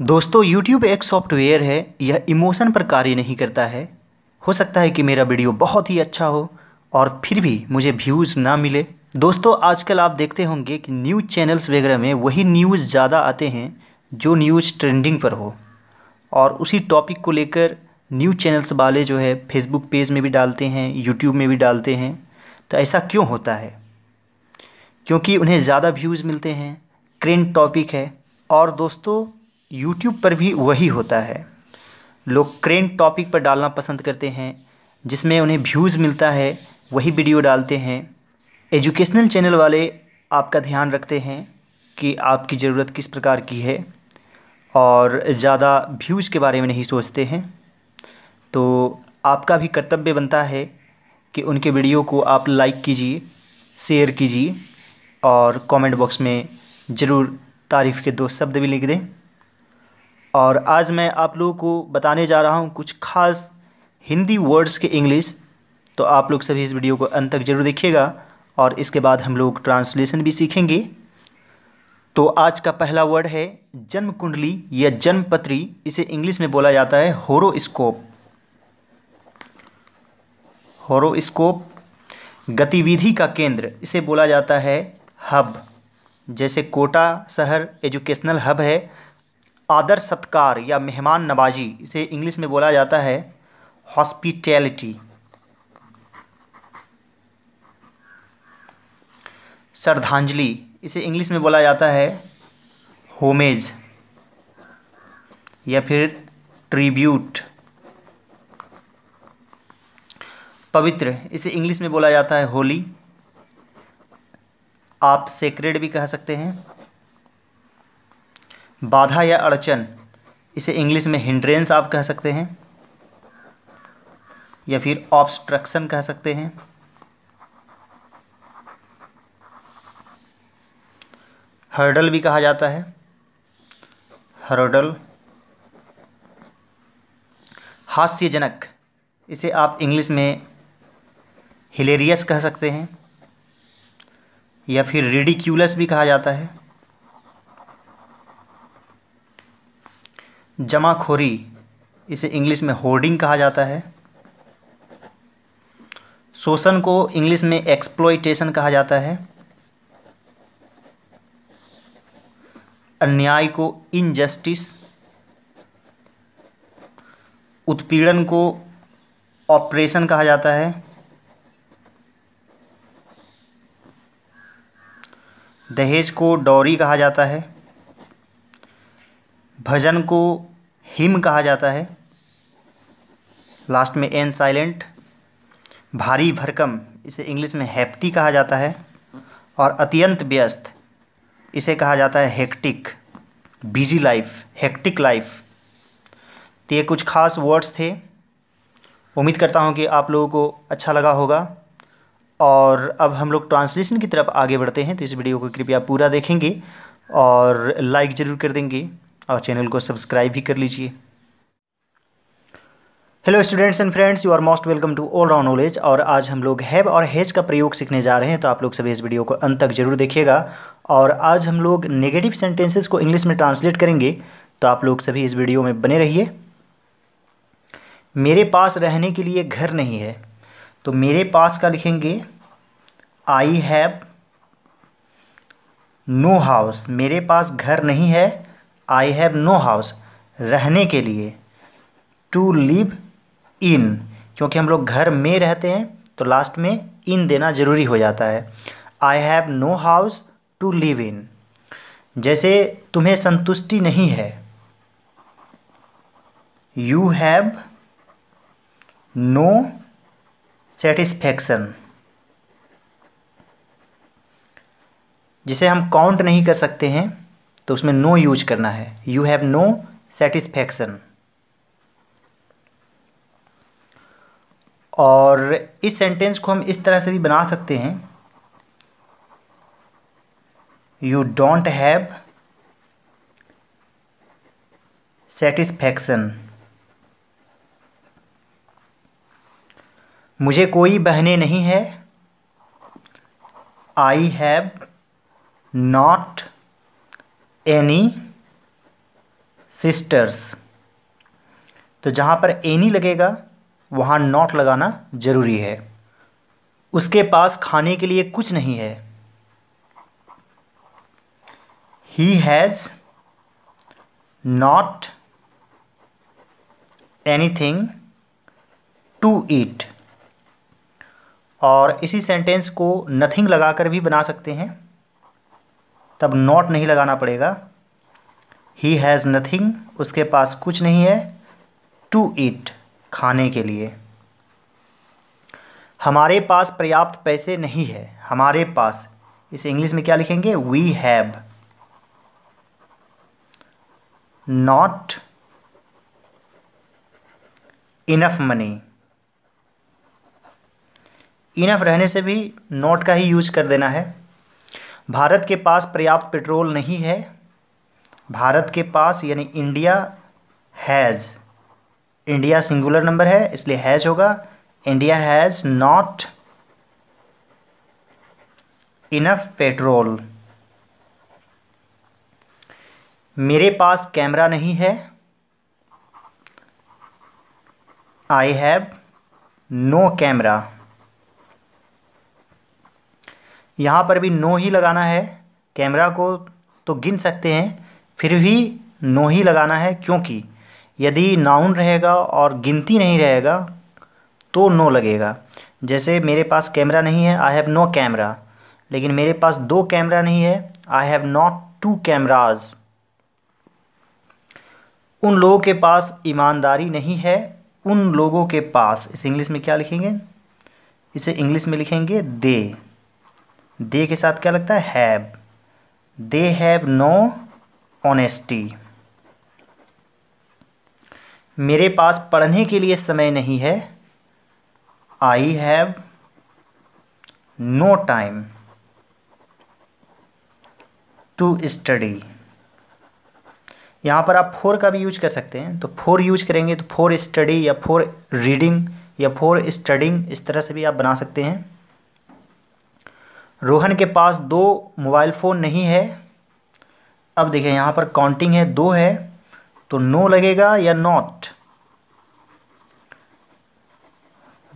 दोस्तों YouTube एक software है यह इमोशन पर कार्य नहीं करता है हो सकता है कि मेरा वीडियो बहुत ही अच्छा हो और फिर भी मुझे व्यूज़ ना मिले दोस्तों आजकल आप देखते होंगे कि न्यूज़ चैनल्स वगैरह में वही न्यूज़ ज़्यादा आते हैं जो न्यूज़ ट्रेंडिंग पर हो और उसी टॉपिक को लेकर न्यूज़ चैनल्स वाले जो है फेसबुक पेज में भी डालते हैं यूट्यूब में भी डालते हैं तो ऐसा क्यों होता है क्योंकि उन्हें ज़्यादा व्यूज़ मिलते हैं ट्रेंड टॉपिक है और दोस्तों यूट्यूब पर भी वही होता है लोग क्रेन टॉपिक पर डालना पसंद करते हैं जिसमें उन्हें व्यूज़ मिलता है वही वीडियो डालते हैं एजुकेशनल चैनल वाले आपका ध्यान रखते हैं कि आपकी ज़रूरत किस प्रकार की है और ज़्यादा व्यूज़ के बारे में नहीं सोचते हैं तो आपका भी कर्तव्य बनता है कि उनके वीडियो को आप लाइक कीजिए शेयर कीजिए और कमेंट बॉक्स में ज़रूर तारीफ़ के दो शब्द भी लिख दें और आज मैं आप लोगों को बताने जा रहा हूँ कुछ खास हिंदी वर्ड्स के इंग्लिश तो आप लोग सभी इस वीडियो को अंत तक जरूर देखिएगा और इसके बाद हम लोग ट्रांसलेशन भी सीखेंगे तो आज का पहला वर्ड है जन्म कुंडली या जन्मपत्री इसे इंग्लिश में बोला जाता है होरोस्कोप होरोस्कोप गतिविधि का केंद्र इसे बोला जाता है हब जैसे कोटा शहर एजुकेशनल हब है आदर सत्कार या मेहमान नवाजी इसे इंग्लिश में बोला जाता है हॉस्पिटैलिटी श्रद्धांजलि इसे इंग्लिश में बोला जाता है होमेज या फिर ट्रिब्यूट पवित्र इसे इंग्लिश में बोला जाता है होली आप सेक्रेड भी कह सकते हैं बाधा या अड़चन इसे इंग्लिश में हिंड्रेंस आप कह सकते हैं या फिर ऑब्स्ट्रक्शन कह सकते हैं हर्डल भी कहा जाता है हर्डल हास्यजनक इसे आप इंग्लिश में हिलेरियस कह सकते हैं या फिर रिडिक्यूलस भी कहा जाता है जमाखोरी इसे इंग्लिश में होर्डिंग कहा जाता है शोषण को इंग्लिश में एक्सप्लोइटेशन कहा जाता है अन्याय को इनजस्टिस उत्पीड़न को ऑपरेशन कहा जाता है दहेज को डौरी कहा जाता है भजन को हिम कहा जाता है लास्ट में एन साइलेंट भारी भरकम इसे इंग्लिश में हैप्टी कहा जाता है और अत्यंत व्यस्त इसे कहा जाता है hectic busy life hectic life तो ये कुछ खास वर्ड्स थे उम्मीद करता हूँ कि आप लोगों को अच्छा लगा होगा और अब हम लोग ट्रांसलेशन की तरफ आगे बढ़ते हैं तो इस वीडियो को कृपया पूरा देखेंगे और लाइक ज़रूर कर देंगे और चैनल को सब्सक्राइब भी कर लीजिए hello students and friends you are most welcome to all round knowledge और आज हम लोग हैव और हैज़ का प्रयोग सीखने जा रहे हैं तो आप लोग सभी इस वीडियो को अंत तक जरूर देखिएगा और आज हम लोग नेगेटिव सेंटेंसेस को इंग्लिश में ट्रांसलेट करेंगे तो आप लोग सभी इस वीडियो में बने रहिए मेरे पास रहने के लिए घर नहीं है तो मेरे पास का लिखेंगे आई हैव नो हाउस मेरे पास घर नहीं है आई हैव नो हाउस रहने के लिए टू लिव इन क्योंकि हम लोग घर में रहते हैं तो लास्ट में इन देना ज़रूरी हो जाता है I have no house to live in जैसे तुम्हें संतुष्टि नहीं है यू हैव नो सेटिस्फैक्शन जिसे हम काउंट नहीं कर सकते हैं तो उसमें नो यूज करना है यू हैव नो सेटिस्फैक्शन और इस सेंटेंस को हम इस तरह से भी बना सकते हैं यू डोंट हैव सेटिस्फैक्शन मुझे कोई बहने नहीं है I have not any sisters तो जहाँ पर एनी लगेगा वहाँ नॉट लगाना ज़रूरी है उसके पास खाने के लिए कुछ नहीं है he has not anything to eat और इसी सेंटेंस को नथिंग लगाकर भी बना सकते हैं तब नॉट नहीं लगाना पड़ेगा ही हैज़ नथिंग उसके पास कुछ नहीं है टू ईट खाने के लिए हमारे पास पर्याप्त पैसे नहीं है हमारे पास इसे इंग्लिश में क्या लिखेंगे we have not enough money enough रहने से भी नॉट का ही यूज कर देना है भारत के पास पर्याप्त पेट्रोल नहीं है भारत के पास यानी India has India singular number है इसलिए हैज़ होगा India has not enough petrol मेरे पास कैमरा नहीं है आई हैव नो कैमरा यहाँ पर भी नो ही लगाना है कैमरा को तो गिन सकते हैं फिर भी नो ही लगाना है क्योंकि यदि नाउन रहेगा और गिनती नहीं रहेगा तो नो लगेगा जैसे मेरे पास कैमरा नहीं है आई हैव नो कैमरा लेकिन मेरे पास दो कैमरा नहीं है I have not two cameras उन लोगों के पास ईमानदारी नहीं है उन लोगों के पास इसे इंग्लिश में क्या लिखेंगे इसे इंग्लिश में लिखेंगे दे दे के साथ क्या लगता है have they have no honesty मेरे पास पढ़ने के लिए समय नहीं है I have no time to study यहाँ पर आप फोर का भी यूज कर सकते हैं तो फोर यूज करेंगे तो फोर स्टडी या फोर रीडिंग या फोर स्टडिंग इस तरह से भी आप बना सकते हैं रोहन के पास दो मोबाइल फ़ोन नहीं है अब देखिए यहाँ पर काउंटिंग है दो है तो नो लगेगा या not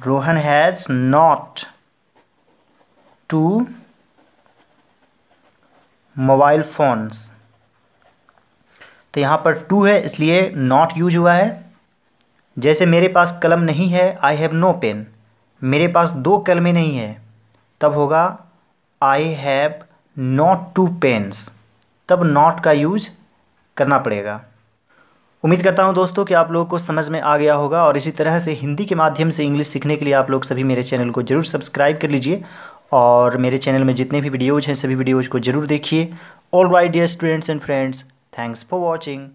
Rohan has not two mobile phones तो यहाँ पर टू है इसलिए नॉट यूज हुआ है जैसे मेरे पास कलम नहीं है आई हैव नो पेन मेरे पास दो कलमें नहीं है तब होगा I have not two pens तब नॉट का यूज करना पड़ेगा उम्मीद करता हूं दोस्तों कि आप लोगों को समझ में आ गया होगा और इसी तरह से हिंदी के माध्यम से इंग्लिश सीखने के लिए आप लोग सभी मेरे चैनल को ज़रूर सब्सक्राइब कर लीजिए और मेरे चैनल में जितने भी वीडियोज़ हैं सभी वीडियोज़ को ज़रूर देखिए all right dear students and friends thanks for watching